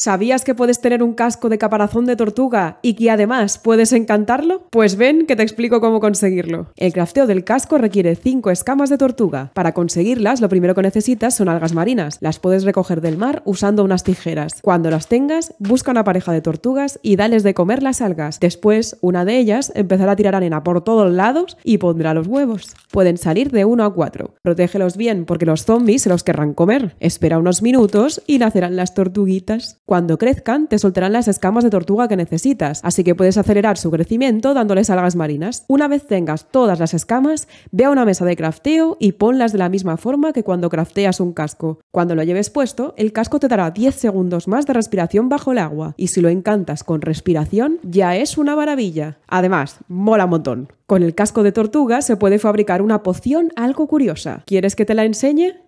¿Sabías que puedes tener un casco de caparazón de tortuga y que además puedes encantarlo? Pues ven que te explico cómo conseguirlo. El crafteo del casco requiere 5 escamas de tortuga. Para conseguirlas, lo primero que necesitas son algas marinas. Las puedes recoger del mar usando unas tijeras. Cuando las tengas, busca una pareja de tortugas y dales de comer las algas. Después, una de ellas empezará a tirar arena por todos lados y pondrá los huevos. Pueden salir de 1 a 4. Protégelos bien porque los zombies se los querrán comer. Espera unos minutos y nacerán las tortuguitas. Cuando crezcan, te soltarán las escamas de tortuga que necesitas, así que puedes acelerar su crecimiento dándoles algas marinas. Una vez tengas todas las escamas, ve a una mesa de crafteo y ponlas de la misma forma que cuando crafteas un casco. Cuando lo lleves puesto, el casco te dará 10 segundos más de respiración bajo el agua, y si lo encantas con respiración, ya es una maravilla. Además, mola un montón. Con el casco de tortuga se puede fabricar una poción algo curiosa. ¿Quieres que te la enseñe?